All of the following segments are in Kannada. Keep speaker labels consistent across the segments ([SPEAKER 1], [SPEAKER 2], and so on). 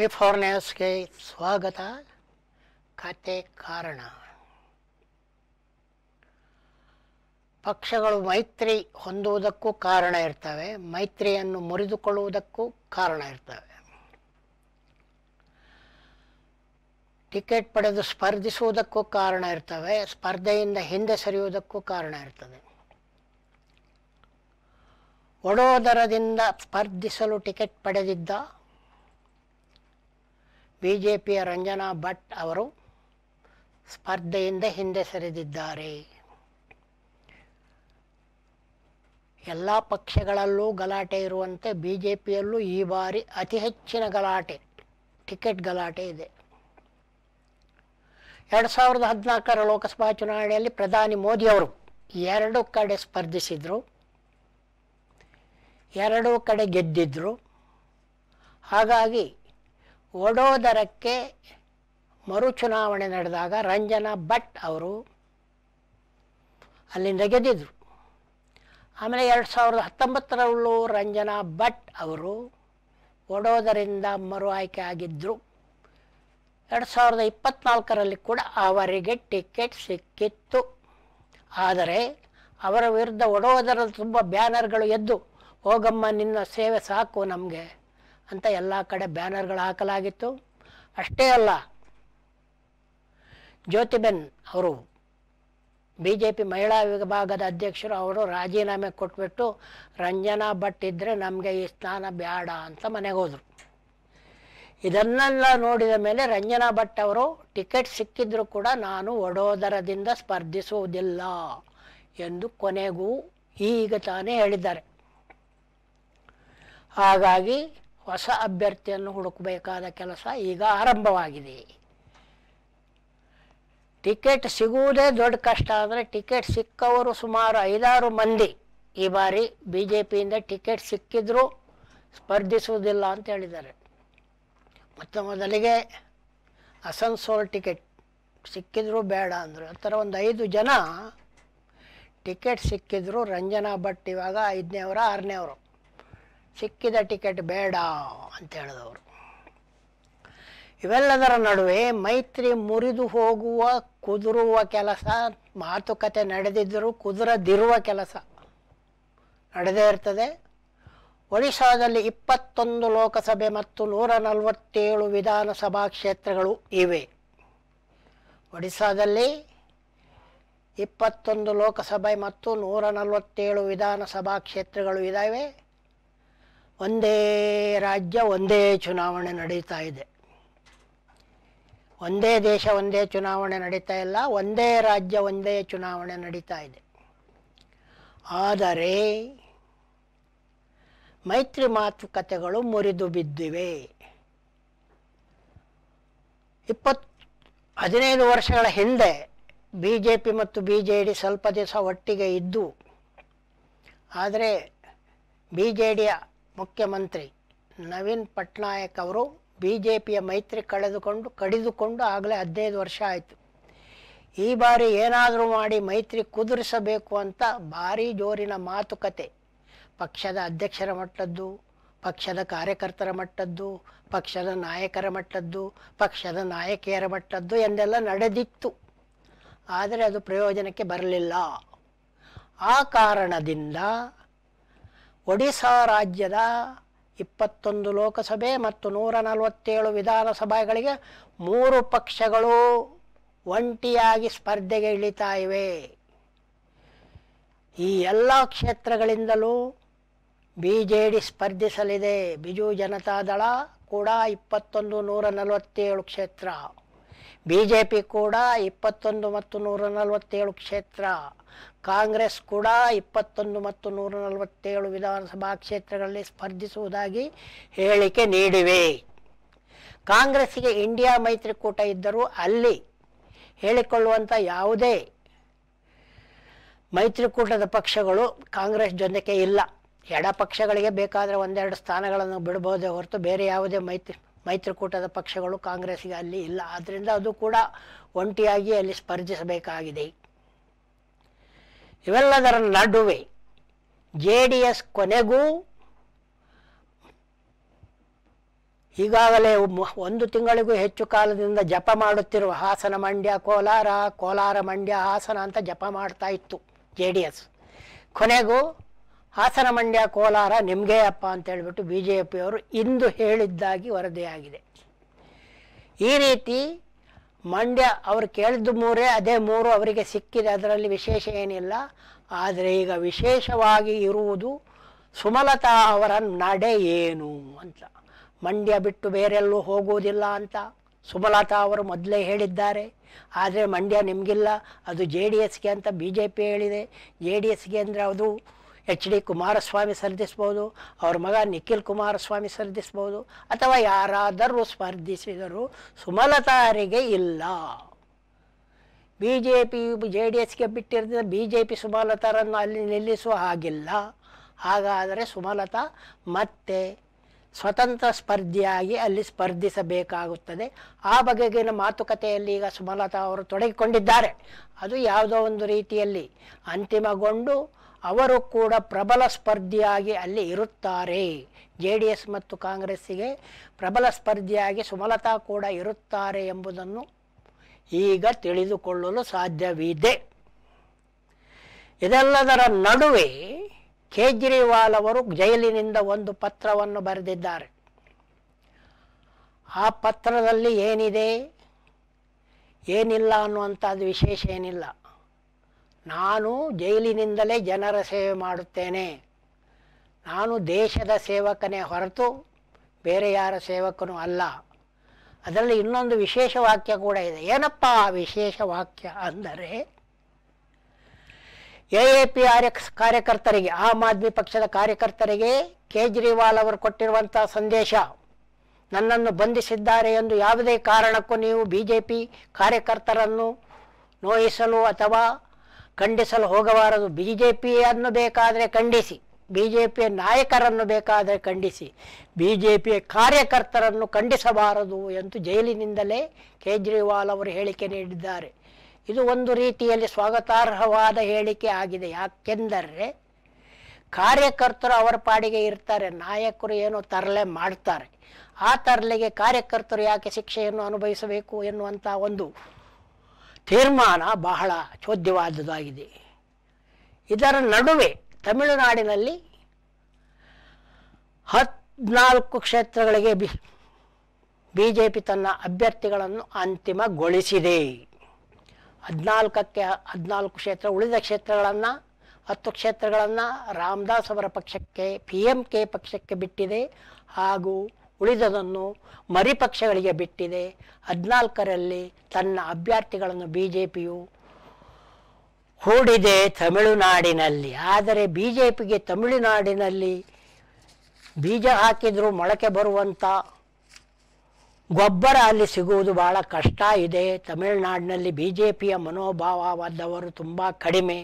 [SPEAKER 1] ಪೇಪರ್ ಸ್ವಾಗತ ಕತೆ ಕಾರಣ ಪಕ್ಷಗಳು ಮೈತ್ರಿ ಹೊಂದುವುದಕ್ಕೂ ಕಾರಣ ಇರ್ತವೆ ಮೈತ್ರಿಯನ್ನು ಮುರಿದುಕೊಳ್ಳುವುದಕ್ಕೂ ಕಾರಣ ಇರ್ತವೆ ಟಿಕೆಟ್ ಪಡೆದು ಸ್ಪರ್ಧಿಸುವುದಕ್ಕೂ ಕಾರಣ ಇರ್ತವೆ ಸ್ಪರ್ಧೆಯಿಂದ ಹಿಂದೆ ಸರಿಯುವುದಕ್ಕೂ ಕಾರಣ ಇರ್ತದೆ ಒಡೋದರದಿಂದ ಸ್ಪರ್ಧಿಸಲು ಟಿಕೆಟ್ ಪಡೆದಿದ್ದ ಬಿ ಜೆ ಪಿಯ ರಂಜನಾ ಭಟ್ ಅವರು ಸ್ಪರ್ಧೆಯಿಂದ ಹಿಂದೆ ಸರಿದಿದ್ದಾರೆ ಎಲ್ಲ ಪಕ್ಷಗಳಲ್ಲೂ ಗಲಾಟೆ ಇರುವಂತೆ ಬಿ ಜೆ ಪಿಯಲ್ಲೂ ಈ ಬಾರಿ ಅತಿ ಹೆಚ್ಚಿನ ಗಲಾಟೆ ಟಿಕೆಟ್ ಗಲಾಟೆ ಇದೆ ಎರಡು ಸಾವಿರದ ಹದಿನಾಲ್ಕರ ಲೋಕಸಭಾ ಚುನಾವಣೆಯಲ್ಲಿ ಪ್ರಧಾನಿ ಮೋದಿಯವರು ಎರಡು ಕಡೆ ಸ್ಪರ್ಧಿಸಿದರು ಎರಡೂ ಕಡೆ ಗೆದ್ದಿದ್ದರು ಹಾಗಾಗಿ ಒಡೋದರಕ್ಕೆ ಮರು ಚುನಾವಣೆ ನಡೆದಾಗ ರಂಜನಾ ಭಟ್ ಅವರು ಅಲ್ಲಿಂದ ಗೆದ್ದಿದ್ದರು ಆಮೇಲೆ ಎರಡು ಸಾವಿರದ ಹತ್ತೊಂಬತ್ತರಲ್ಲೂ ರಂಜನಾ ಭಟ್ ಅವರು ಒಡೋದರಿಂದ ಮರು ಆಯ್ಕೆ ಆಗಿದ್ದರು ಎರಡು ಸಾವಿರದ ಇಪ್ಪತ್ತ್ನಾಲ್ಕರಲ್ಲಿ ಕೂಡ ಅವರಿಗೆ ಟಿಕೆಟ್ ಸಿಕ್ಕಿತ್ತು ಆದರೆ ಅವರ ವಿರುದ್ಧ ಒಡೋದರಲ್ಲಿ ತುಂಬ ಬ್ಯಾನರ್ಗಳು ಎದ್ದು ಹೋಗಮ್ಮ ನಿನ್ನ ಸೇವೆ ಸಾಕು ನಮಗೆ ಅಂತ ಎಲ್ಲ ಕಡೆ ಬ್ಯಾನರ್ಗಳು ಹಾಕಲಾಗಿತ್ತು ಅಷ್ಟೇ ಅಲ್ಲ ಜ್ಯೋತಿಬೆನ್ ಅವರು ಬಿ ಜೆ ಪಿ ಮಹಿಳಾ ವಿಭಾಗದ ಅಧ್ಯಕ್ಷರು ಅವರು ರಾಜೀನಾಮೆ ಕೊಟ್ಬಿಟ್ಟು ರಂಜನಾ ಭಟ್ ಇದ್ದರೆ ನಮಗೆ ಈ ಸ್ಥಾನ ಬೇಡ ಅಂತ ಮನೆಗೆ ಹೋದರು ಇದನ್ನೆಲ್ಲ ನೋಡಿದ ಮೇಲೆ ರಂಜನಾ ಭಟ್ ಅವರು ಟಿಕೆಟ್ ಸಿಕ್ಕಿದ್ರು ಕೂಡ ನಾನು ವಡೋದರದಿಂದ ಸ್ಪರ್ಧಿಸುವುದಿಲ್ಲ ಎಂದು ಕೊನೆಗೂ ಈಗ ತಾನೇ ಹೇಳಿದ್ದಾರೆ ಹಾಗಾಗಿ ಹೊಸ ಅಭ್ಯರ್ಥಿಯನ್ನು ಹುಡುಕಬೇಕಾದ ಕೆಲಸ ಈಗ ಆರಂಭವಾಗಿದೆ ಟಿಕೆಟ್ ಸಿಗುವುದೇ ದೊಡ್ಡ ಕಷ್ಟ ಅಂದರೆ ಟಿಕೆಟ್ ಸಿಕ್ಕವರು ಸುಮಾರು ಐದಾರು ಮಂದಿ ಈ ಬಾರಿ ಬಿ ಜೆ ಪಿಯಿಂದ ಟಿಕೆಟ್ ಸಿಕ್ಕಿದ್ರೂ ಸ್ಪರ್ಧಿಸುವುದಿಲ್ಲ ಅಂತ ಹೇಳಿದ್ದಾರೆ ಮೊತ್ತ ಮೊದಲಿಗೆ ಅಸನ್ಸೋಲ್ ಟಿಕೆಟ್ ಸಿಕ್ಕಿದ್ರೂ ಬೇಡ ಅಂದರು ಆ ಥರ ಒಂದು ಐದು ಜನ ಟಿಕೆಟ್ ಸಿಕ್ಕಿದ್ರು ರಂಜನಾ ಭಟ್ ಇವಾಗ ಐದನೇ ಅವರ ಆರನೇ ಅವರು ಸಿಕ್ಕಿದ ಟಿಕೆಟ್ ಬೇಡ ಅಂತ ಹೇಳಿದವರು ಇವೆಲ್ಲದರ ನಡುವೆ ಮೈತ್ರಿ ಮುರಿದು ಹೋಗುವ ಕುದುರುವ ಕೆಲಸ ಮಾತುಕತೆ ನಡೆದಿದ್ದರೂ ಕುದುರದಿರುವ ಕೆಲಸ ನಡೆದೇ ಇರ್ತದೆ ಒಡಿಶಾದಲ್ಲಿ ಇಪ್ಪತ್ತೊಂದು ಲೋಕಸಭೆ ಮತ್ತು ನೂರ ನಲವತ್ತೇಳು ವಿಧಾನಸಭಾ ಕ್ಷೇತ್ರಗಳು ಇವೆ ಒಡಿಶಾದಲ್ಲಿ ಇಪ್ಪತ್ತೊಂದು ಲೋಕಸಭೆ ಮತ್ತು ನೂರ ನಲವತ್ತೇಳು ವಿಧಾನಸಭಾ ಕ್ಷೇತ್ರಗಳು ಇದ್ದಾವೆ ಒಂದೇ ರಾಜ್ಯ ಒಂದೇ ಚುನಾವಣೆ ನಡೀತಾ ಇದೆ ಒಂದೇ ದೇಶ ಒಂದೇ ಚುನಾವಣೆ ನಡೀತಾ ಇಲ್ಲ ಒಂದೇ ರಾಜ್ಯ ಒಂದೇ ಚುನಾವಣೆ ನಡೀತಾ ಇದೆ ಆದರೆ ಮೈತ್ರಿ ಮಾತುಕತೆಗಳು ಮುರಿದು ಬಿದ್ದಿವೆ ಇಪ್ಪತ್ ಹದಿನೈದು ವರ್ಷಗಳ ಹಿಂದೆ ಬಿ ಜೆ ಪಿ ಮತ್ತು ಬಿ ಜೆ ಡಿ ಸ್ವಲ್ಪ ದಿವಸ ಒಟ್ಟಿಗೆ ಇದ್ದು ಆದರೆ ಬಿ ಜೆ ಡಿಯ ಮುಖ್ಯಮಂತ್ರಿ ನವೀನ್ ಪಟ್ನಾಯಕ್ ಅವರು ಬಿ ಜೆ ಪಿಯ ಮೈತ್ರಿ ಕಳೆದುಕೊಂಡು ಕಡಿದುಕೊಂಡು ಆಗಲೇ ಹದಿನೈದು ವರ್ಷ ಆಯಿತು ಈ ಬಾರಿ ಏನಾದರೂ ಮಾಡಿ ಮೈತ್ರಿ ಕುದುರಿಸಬೇಕು ಅಂತ ಭಾರೀ ಜೋರಿನ ಮಾತುಕತೆ ಪಕ್ಷದ ಅಧ್ಯಕ್ಷರ ಮಟ್ಟದ್ದು ಪಕ್ಷದ ಕಾರ್ಯಕರ್ತರ ಮಟ್ಟದ್ದು ಪಕ್ಷದ ನಾಯಕರ ಮಟ್ಟದ್ದು ಪಕ್ಷದ ನಾಯಕಿಯರ ಮಟ್ಟದ್ದು ಎಂದೆಲ್ಲ ನಡೆದಿತ್ತು ಆದರೆ ಅದು ಪ್ರಯೋಜನಕ್ಕೆ ಬರಲಿಲ್ಲ ಆ ಕಾರಣದಿಂದ ಒಡಿಶಾ ರಾಜ್ಯದ ಇಪ್ಪತ್ತೊಂದು ಲೋಕಸಭೆ ಮತ್ತು ನೂರ ನಲವತ್ತೇಳು ವಿಧಾನಸಭೆಗಳಿಗೆ ಮೂರು ಪಕ್ಷಗಳು ಒಂಟಿಯಾಗಿ ಸ್ಪರ್ಧೆಗೆ ಇಳಿತಾ ಇವೆ ಈ ಎಲ್ಲ ಕ್ಷೇತ್ರಗಳಿಂದಲೂ ಬಿ ಜೆ ಡಿ ಸ್ಪರ್ಧಿಸಲಿದೆ ಬಿಜು ಜನತಾದಳ ಕೂಡ ಇಪ್ಪತ್ತೊಂದು ನೂರ ನಲವತ್ತೇಳು ಕ್ಷೇತ್ರ ಬಿ ಜೆ ಪಿ ಕೂಡ ಇಪ್ಪತ್ತೊಂದು ಮತ್ತು ನೂರ ನಲವತ್ತೇಳು ಕ್ಷೇತ್ರ ಕಾಂಗ್ರೆಸ್ ಕೂಡ ಇಪ್ಪತ್ತೊಂದು ಮತ್ತು ನೂರ ನಲವತ್ತೇಳು ವಿಧಾನಸಭಾ ಕ್ಷೇತ್ರಗಳಲ್ಲಿ ಸ್ಪರ್ಧಿಸುವುದಾಗಿ ಹೇಳಿಕೆ ನೀಡಿವೆ ಕಾಂಗ್ರೆಸ್ಸಿಗೆ ಇಂಡಿಯಾ ಮೈತ್ರಿಕೂಟ ಇದ್ದರೂ ಅಲ್ಲಿ ಹೇಳಿಕೊಳ್ಳುವಂಥ ಯಾವುದೇ ಮೈತ್ರಿಕೂಟದ ಪಕ್ಷಗಳು ಕಾಂಗ್ರೆಸ್ ಜೊತೆಗೆ ಇಲ್ಲ ಎಡ ಪಕ್ಷಗಳಿಗೆ ಬೇಕಾದರೆ ಒಂದೆರಡು ಸ್ಥಾನಗಳನ್ನು ಬಿಡ್ಬೋದೇ ಹೊರತು ಬೇರೆ ಯಾವುದೇ ಮೈತ್ರಿ ಮೈತ್ರಿಕೂಟದ ಪಕ್ಷಗಳು ಕಾಂಗ್ರೆಸ್ಗೆ ಅಲ್ಲಿ ಇಲ್ಲ ಆದ್ದರಿಂದ ಅದು ಕೂಡ ಒಂಟಿಯಾಗಿ ಅಲ್ಲಿ ಸ್ಪರ್ಧಿಸಬೇಕಾಗಿದೆ ಇವೆಲ್ಲದರ ನಡುವೆ ಜೆ ಡಿ ಎಸ್ ಕೊನೆಗೂ ಈಗಾಗಲೇ ಒಂದು ತಿಂಗಳಿಗೂ ಹೆಚ್ಚು ಕಾಲದಿಂದ ಜಪ ಮಾಡುತ್ತಿರುವ ಹಾಸನ ಮಂಡ್ಯ ಕೋಲಾರ ಕೋಲಾರ ಮಂಡ್ಯ ಹಾಸನ ಅಂತ ಜಪ ಮಾಡ್ತಾ ಇತ್ತು ಜೆ ಡಿ ಎಸ್ ಕೊನೆಗೂ ಹಾಸನ ಮಂಡ್ಯ ಕೋಲಾರ ಅಪ್ಪ ಅಂತ ಹೇಳಿಬಿಟ್ಟು ಬಿ ಜೆ ಪಿಯವರು ಇಂದು ಹೇಳಿದ್ದಾಗಿ ವರದಿಯಾಗಿದೆ ಈ ರೀತಿ ಮಂಡ್ಯ ಅವರು ಕೇಳಿದ ಮೂರೇ ಅದೇ ಮೂರು ಅವರಿಗೆ ಸಿಕ್ಕಿದೆ ಅದರಲ್ಲಿ ವಿಶೇಷ ಏನಿಲ್ಲ ಆದರೆ ಈಗ ವಿಶೇಷವಾಗಿ ಇರುವುದು ಸುಮಲತಾ ಅವರ ನಡೆ ಏನು ಅಂತ ಮಂಡ್ಯ ಬಿಟ್ಟು ಬೇರೆಲ್ಲೂ ಹೋಗುವುದಿಲ್ಲ ಅಂತ ಸುಮಲತಾ ಅವರು ಮೊದಲೇ ಹೇಳಿದ್ದಾರೆ ಆದರೆ ಮಂಡ್ಯ ನಿಮಗಿಲ್ಲ ಅದು ಜೆ ಡಿ ಎಸ್ಗೆ ಅಂತ ಬಿ ಜೆ ಪಿ ಹೇಳಿದೆ ಜೆ ಡಿ ಎಸ್ಗೆ ಅಂದರೆ ಅದು ಎಚ್ ಡಿ ಕುಮಾರಸ್ವಾಮಿ ಸ್ಪರ್ಧಿಸ್ಬೋದು ಅವ್ರ ಮಗ ನಿಖಿಲ್ ಕುಮಾರಸ್ವಾಮಿ ಸ್ಪರ್ಧಿಸ್ಬೋದು ಅಥವಾ ಯಾರಾದರೂ ಸ್ಪರ್ಧಿಸಿದರೂ ಸುಮಲತಾರಿಗೆ ಇಲ್ಲ B J P J D ಎಸ್ಗೆ ಬಿಟ್ಟಿರ್ತಿದ್ದ ಬಿ ಜೆ ಪಿ ಸುಮಲತಾರನ್ನು ಅಲ್ಲಿ ನಿಲ್ಲಿಸುವ ಹಾಗಿಲ್ಲ ಹಾಗಾದರೆ ಸುಮಲತಾ ಮತ್ತೆ ಸ್ವತಂತ್ರ ಸ್ಪರ್ಧಿಯಾಗಿ ಅಲ್ಲಿ ಸ್ಪರ್ಧಿಸಬೇಕಾಗುತ್ತದೆ ಆ ಬಗೆಗಿನ ಮಾತುಕತೆಯಲ್ಲಿ ಈಗ ಸುಮಲತಾ ಅವರು ತೊಡಗಿಕೊಂಡಿದ್ದಾರೆ ಅದು ಯಾವುದೋ ಒಂದು ರೀತಿಯಲ್ಲಿ ಅಂತಿಮಗೊಂಡು ಅವರು ಕೂಡ ಪ್ರಬಲ ಸ್ಪರ್ಧಿಯಾಗಿ ಅಲ್ಲಿ ಇರುತ್ತಾರೆ ಜೆ ಡಿ ಎಸ್ ಮತ್ತು ಕಾಂಗ್ರೆಸ್ಸಿಗೆ ಪ್ರಬಲ ಸ್ಪರ್ಧಿಯಾಗಿ ಸುಮಲತಾ ಕೂಡ ಇರುತ್ತಾರೆ ಎಂಬುದನ್ನು ಈಗ ತಿಳಿದುಕೊಳ್ಳಲು ಸಾಧ್ಯವಿದೆ ಇದೆಲ್ಲದರ ನಡುವೆ ಕೇಜ್ರಿವಾಲ್ ಅವರು ಜೈಲಿನಿಂದ ಒಂದು ಪತ್ರವನ್ನು ಬರೆದಿದ್ದಾರೆ ಆ ಪತ್ರದಲ್ಲಿ ಏನಿದೆ ಏನಿಲ್ಲ ಅನ್ನುವಂಥದ್ದು ವಿಶೇಷ ಏನಿಲ್ಲ ನಾನು ಜೈಲಿನಿಂದಲೇ ಜನರ ಸೇವೆ ಮಾಡುತ್ತೇನೆ ನಾನು ದೇಶದ ಸೇವಕನೇ ಹೊರತು ಬೇರೆ ಯಾರ ಸೇವಕನೂ ಅಲ್ಲ ಅದರಲ್ಲಿ ಇನ್ನೊಂದು ವಿಶೇಷ ವಾಕ್ಯ ಕೂಡ ಇದೆ ಏನಪ್ಪ ಆ ವಿಶೇಷ ವಾಕ್ಯ ಅಂದರೆ A A P R X ಕಾರ್ಯಕರ್ತರಿಗೆ ಆಮ್ ಆದ್ಮಿ ಪಕ್ಷದ ಕಾರ್ಯಕರ್ತರಿಗೆ ಕೇಜ್ರಿವಾಲ್ ಅವರು ಕೊಟ್ಟಿರುವಂಥ ಸಂದೇಶ ನನ್ನನ್ನು ಬಂಧಿಸಿದ್ದಾರೆ ಎಂದು ಯಾವುದೇ ಕಾರಣಕ್ಕೂ ನೀವು ಬಿ ಜೆ ಪಿ ಕಾರ್ಯಕರ್ತರನ್ನು ನೋಯಿಸಲು ಅಥವಾ ಖಂಡಿಸಲು ಹೋಗಬಾರದು ಬಿ ಜೆ ಪಿಯನ್ನು ಬೇಕಾದರೆ ಖಂಡಿಸಿ ಬಿ ಜೆ ಪಿಯ ನಾಯಕರನ್ನು ಬೇಕಾದರೆ ಖಂಡಿಸಿ ಬಿ ಜೆ ಪಿಯ ಕಾರ್ಯಕರ್ತರನ್ನು ಖಂಡಿಸಬಾರದು ಎಂದು ಜೈಲಿನಿಂದಲೇ ಕೇಜ್ರಿವಾಲ್ ಅವರು ಹೇಳಿಕೆ ನೀಡಿದ್ದಾರೆ ಇದು ಒಂದು ರೀತಿಯಲ್ಲಿ ಸ್ವಾಗತಾರ್ಹವಾದ ಹೇಳಿಕೆ ಆಗಿದೆ ಯಾಕೆಂದರೆ ಕಾರ್ಯಕರ್ತರು ಅವರ ಪಾಡಿಗೆ ಇರ್ತಾರೆ ನಾಯಕರು ಏನೋ ತರಲೆ ಮಾಡ್ತಾರೆ ಆ ತರಲೆಗೆ ಕಾರ್ಯಕರ್ತರು ಯಾಕೆ ಶಿಕ್ಷೆಯನ್ನು ಅನುಭವಿಸಬೇಕು ಎನ್ನುವಂಥ ಒಂದು ತೀರ್ಮಾನ ಬಹಳ ಚೋದ್ಯವಾದುದಾಗಿದೆ ಇದರ ನಡುವೆ ತಮಿಳುನಾಡಿನಲ್ಲಿ ಹದಿನಾಲ್ಕು ಕ್ಷೇತ್ರಗಳಿಗೆ ಬಿ ಬಿ ಜೆ ಪಿ ತನ್ನ ಅಭ್ಯರ್ಥಿಗಳನ್ನು ಅಂತಿಮಗೊಳಿಸಿದೆ ಹದಿನಾಲ್ಕಕ್ಕೆ ಹದಿನಾಲ್ಕು ಕ್ಷೇತ್ರ ಉಳಿದ ಕ್ಷೇತ್ರಗಳನ್ನು ಹತ್ತು ಕ್ಷೇತ್ರಗಳನ್ನು ರಾಮದಾಸ್ ಅವರ ಪಕ್ಷಕ್ಕೆ ಪಿ ಎಂ ಕೆ ಪಕ್ಷಕ್ಕೆ ಬಿಟ್ಟಿದೆ ಹಾಗೂ ಉಳಿದದನ್ನು ಮರಿಪಕ್ಷಗಳಿಗೆ ಬಿಟ್ಟಿದೆ ಹದಿನಾಲ್ಕರಲ್ಲಿ ತನ್ನ ಅಭ್ಯರ್ಥಿಗಳನ್ನು ಬಿ ಜೆ ಪಿಯು ಹೂಡಿದೆ ತಮಿಳುನಾಡಿನಲ್ಲಿ ಆದರೆ ಬಿ ಜೆ ಪಿಗೆ ತಮಿಳುನಾಡಿನಲ್ಲಿ ಬೀಜ ಹಾಕಿದರೂ ಮೊಳಕೆ ಬರುವಂಥ ಗೊಬ್ಬರ ಅಲ್ಲಿ ಸಿಗುವುದು ಭಾಳ ಕಷ್ಟ ಇದೆ ತಮಿಳುನಾಡಿನಲ್ಲಿ ಬಿ ಜೆ ಪಿಯ ಮನೋಭಾವವಾದವರು ತುಂಬ ಕಡಿಮೆ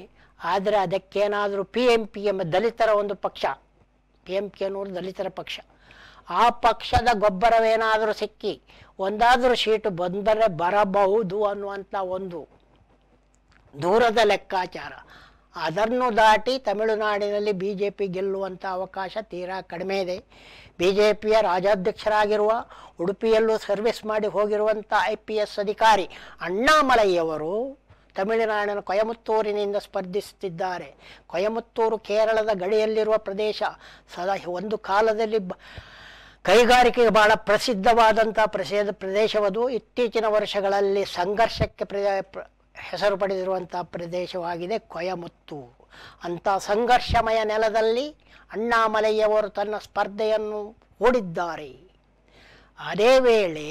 [SPEAKER 1] ಆದರೆ ಅದಕ್ಕೇನಾದರೂ ಪಿ ಎಂ ಪಿ ಎಂಬ ದಲಿತರ ಒಂದು ಪಕ್ಷ ಪಿ ಎಂ ಕೆ ಅನ್ನೋರು ದಲಿತರ ಪಕ್ಷ ಆ ಪಕ್ಷದ ಗೊಬ್ಬರವೇನಾದರೂ ಸಿಕ್ಕಿ ಒಂದಾದರೂ ಶೀಟು ಬಂದರೆ ಬರಬಹುದು ಅನ್ನುವಂಥ ಒಂದು ದೂರದ ಲೆಕ್ಕಾಚಾರ ಅದನ್ನು ದಾಟಿ ತಮಿಳುನಾಡಿನಲ್ಲಿ ಬಿ ಜೆ ಪಿ ಗೆಲ್ಲುವಂಥ ಅವಕಾಶ ತೀರಾ ಕಡಿಮೆ ಇದೆ ಬಿ ಜೆ ಪಿಯ ರಾಜ್ಯಾಧ್ಯಕ್ಷರಾಗಿರುವ ಉಡುಪಿಯಲ್ಲೂ ಸರ್ವಿಸ್ ಮಾಡಿ ಹೋಗಿರುವಂಥ ಐ ಪಿ ಎಸ್ ಅಧಿಕಾರಿ ಅಣ್ಣಾಮಲೈಯವರು ತಮಿಳುನಾಡಿನ ಕೊಯಮತ್ತೂರಿನಿಂದ ಸ್ಪರ್ಧಿಸುತ್ತಿದ್ದಾರೆ ಕೊಯಮತ್ತೂರು ಕೇರಳದ ಗಡಿಯಲ್ಲಿರುವ ಪ್ರದೇಶ ಸದಾ ಒಂದು ಕಾಲದಲ್ಲಿ ಬ ಕೈಗಾರಿಕೆಗೆ ಬಹಳ ಪ್ರಸಿದ್ಧವಾದಂಥ ಪ್ರಸಿದ್ಧ ಪ್ರದೇಶವದು ಇತ್ತೀಚಿನ ವರ್ಷಗಳಲ್ಲಿ ಸಂಘರ್ಷಕ್ಕೆ ಹೆಸರು ಪಡೆದಿರುವಂಥ ಪ್ರದೇಶವಾಗಿದೆ ಕೊಯಮುತ್ತು ಅಂಥ ಸಂಘರ್ಷಮಯ ನೆಲದಲ್ಲಿ ಅಣ್ಣಾಮಲೆಯವರು ತನ್ನ ಸ್ಪರ್ಧೆಯನ್ನು ಓಡಿದ್ದಾರೆ ಅದೇ ವೇಳೆ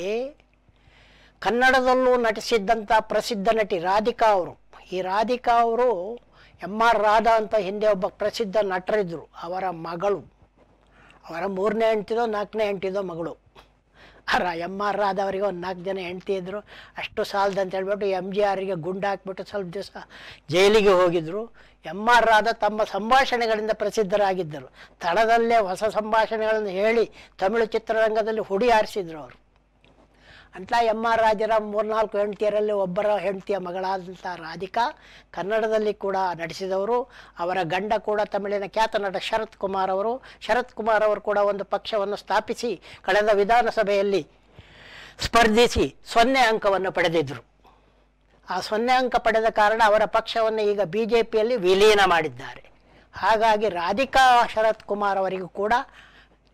[SPEAKER 1] ಕನ್ನಡದಲ್ಲೂ ನಟಿಸಿದ್ದಂಥ ಪ್ರಸಿದ್ಧ ನಟಿ ರಾಧಿಕಾ ಅವರು ಈ ರಾಧಿಕಾ ಅವರು ಎಂ ಆರ್ ರಾಧಾ ಅಂತ ಹಿಂದೆ ಒಬ್ಬ ಪ್ರಸಿದ್ಧ ನಟರಿದ್ದರು ಅವರ ಮಗಳು ಅವರ ಮೂರನೇ ಹೆಂಡ್ತಿದೋ ನಾಲ್ಕನೇ ಹೆಂಡ್ತಿದೋ ಮಗಳು ಅರ ಎಮ್ ಆರ್ ಆದವರಿಗೆ ಒಂದು ನಾಲ್ಕು ಜನ ಹೆಂಡ್ತಿ ಇದ್ದರು ಅಷ್ಟು ಸಾಲದು ಅಂತ ಹೇಳ್ಬಿಟ್ಟು ಎಮ್ ಜಿ ಆರಿಗೆ ಗುಂಡು ಹಾಕ್ಬಿಟ್ಟು ಸ್ವಲ್ಪ ದಿವಸ ಜೈಲಿಗೆ ಹೋಗಿದ್ದರು ಎಮ್ ಆರ್ ರಾಧ ತಮ್ಮ ಸಂಭಾಷಣೆಗಳಿಂದ ಪ್ರಸಿದ್ಧರಾಗಿದ್ದರು ತಳದಲ್ಲೇ ಹೊಸ ಸಂಭಾಷಣೆಗಳನ್ನು ಹೇಳಿ ತಮಿಳು ಚಿತ್ರರಂಗದಲ್ಲಿ ಹುಡಿ ಆರಿಸಿದ್ರು ಅವರು ಅಂತ ಎಮ್ ಆರ್ ರಾಜರಾಮ್ ಮೂರ್ನಾಲ್ಕು ಹೆಂಡತಿಯರಲ್ಲಿ ಒಬ್ಬರ ಹೆಂಡತಿಯ ಮಗಳಾದಂಥ ರಾಧಿಕಾ ಕನ್ನಡದಲ್ಲಿ ಕೂಡ ನಡೆಸಿದವರು ಅವರ ಗಂಡ ಕೂಡ ತಮಿಳಿನ ಖ್ಯಾತ ನಟ ಶರತ್ ಕುಮಾರ್ ಅವರು ಶರತ್ ಕುಮಾರ್ ಅವರು ಕೂಡ ಒಂದು ಪಕ್ಷವನ್ನು ಸ್ಥಾಪಿಸಿ ಕಳೆದ ವಿಧಾನಸಭೆಯಲ್ಲಿ ಸ್ಪರ್ಧಿಸಿ ಸೊನ್ನೆ ಅಂಕವನ್ನು ಪಡೆದಿದ್ದರು ಆ ಸೊನ್ನೆ ಅಂಕ ಪಡೆದ ಕಾರಣ ಅವರ ಪಕ್ಷವನ್ನು ಈಗ ಬಿ ಜೆ ಪಿಯಲ್ಲಿ ವಿಲೀನ ಮಾಡಿದ್ದಾರೆ ಹಾಗಾಗಿ ರಾಧಿಕಾ ಶರತ್ ಕುಮಾರ್ ಅವರಿಗೂ ಕೂಡ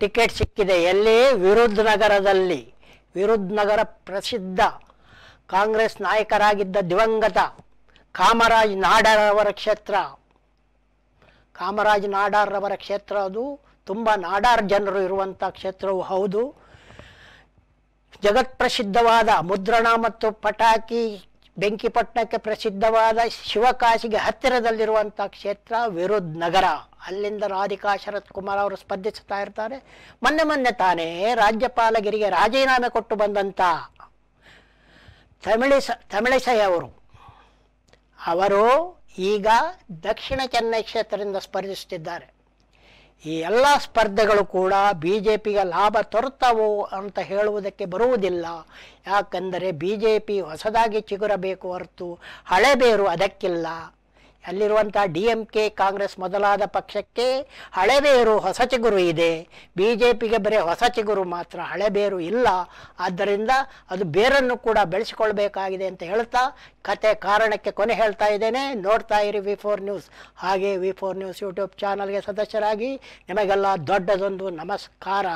[SPEAKER 1] ಟಿಕೆಟ್ ಸಿಕ್ಕಿದೆ ಎಲ್ಲಿ ವಿರುದ್ಧ ನಗರದಲ್ಲಿ ನಗರ ಪ್ರಸಿದ್ಧ ಕಾಂಗ್ರೆಸ್ ನಾಯಕರಾಗಿದ್ದ ದಿವಂಗತ ಕಾಮರಾಜ್ ಅವರ ಕ್ಷೇತ್ರ ಕಾಮರಾಜ್ ನಾಡಾರ್ರವರ ಕ್ಷೇತ್ರ ಅದು ತುಂಬ ನಾಡಾರ್ ಜನರು ಇರುವಂಥ ಕ್ಷೇತ್ರವು ಹೌದು ಜಗತ್ಪ್ರಸಿದ್ಧವಾದ ಮುದ್ರಣ ಮತ್ತು ಪಟಾಕಿ ಬೆಂಕಿಪಟ್ಟಣಕ್ಕೆ ಪ್ರಸಿದ್ಧವಾದ ಶಿವಕಾಶಿಗೆ ಹತ್ತಿರದಲ್ಲಿರುವಂಥ ಕ್ಷೇತ್ರ ನಗರ ಅಲ್ಲಿಂದ ರಾಧಿಕಾ ಶರತ್ ಕುಮಾರ್ ಅವರು ಸ್ಪರ್ಧಿಸುತ್ತಾ ಇರ್ತಾರೆ ಮೊನ್ನೆ ಮೊನ್ನೆ ತಾನೇ ರಾಜ್ಯಪಾಲಗಿರಿಗೆ ರಾಜೀನಾಮೆ ಕೊಟ್ಟು ಬಂದಂತ ತಮಿಳಿಸ ತಮಿಳಿಸೈ ಅವರು ಅವರು ಈಗ ದಕ್ಷಿಣ ಚೆನ್ನೈ ಕ್ಷೇತ್ರದಿಂದ ಸ್ಪರ್ಧಿಸುತ್ತಿದ್ದಾರೆ ಈ ಎಲ್ಲ ಸ್ಪರ್ಧೆಗಳು ಕೂಡ ಬಿ ಜೆ ಪಿಗೆ ಲಾಭ ತರುತ್ತವೋ ಅಂತ ಹೇಳುವುದಕ್ಕೆ ಬರುವುದಿಲ್ಲ ಯಾಕಂದರೆ ಬಿ ಜೆ ಪಿ ಹೊಸದಾಗಿ ಚಿಗುರಬೇಕು ಹೊರತು ಬೇರು ಅದಕ್ಕಿಲ್ಲ ಅಲ್ಲಿರುವಂಥ ಡಿ ಎಂ ಕೆ ಕಾಂಗ್ರೆಸ್ ಮೊದಲಾದ ಪಕ್ಷಕ್ಕೆ ಹಳೆಬೇರು ಹೊಸ ಚಿಗುರು ಇದೆ ಬಿ ಜೆ ಪಿಗೆ ಬರೀ ಹೊಸ ಚಿಗುರು ಮಾತ್ರ ಹಳೆಬೇರು ಇಲ್ಲ ಆದ್ದರಿಂದ ಅದು ಬೇರನ್ನು ಕೂಡ ಬೆಳೆಸಿಕೊಳ್ಬೇಕಾಗಿದೆ ಅಂತ ಹೇಳ್ತಾ ಕತೆ ಕಾರಣಕ್ಕೆ ಕೊನೆ ಹೇಳ್ತಾ ಇದ್ದೇನೆ ನೋಡ್ತಾ ಇರಿ ವಿ ಫೋರ್ ನ್ಯೂಸ್ ಹಾಗೆ ವಿ ಫೋರ್ ನ್ಯೂಸ್ ಯೂಟ್ಯೂಬ್ ಚಾನಲ್ಗೆ ಸದಸ್ಯರಾಗಿ ನಿಮಗೆಲ್ಲ ದೊಡ್ಡದೊಂದು ನಮಸ್ಕಾರ